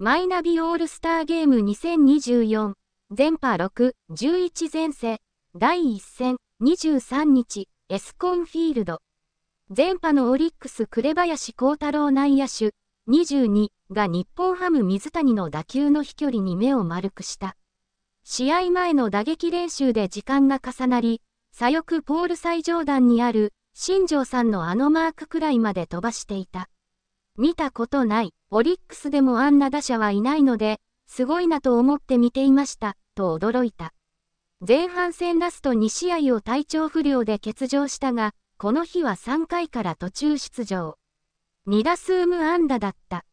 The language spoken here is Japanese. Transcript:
マイナビオールスターゲーム2024全波6、11前世第1戦23日エスコンフィールド全波のオリックス紅林幸太郎内野手22が日本ハム水谷の打球の飛距離に目を丸くした試合前の打撃練習で時間が重なり左翼ポール最上段にある新庄さんのあのマークくらいまで飛ばしていた見たことない、オリックスでもあんな打者はいないので、すごいなと思って見ていました、と驚いた。前半戦ラスト2試合を体調不良で欠場したが、この日は3回から途中出場。2打数無安打だった。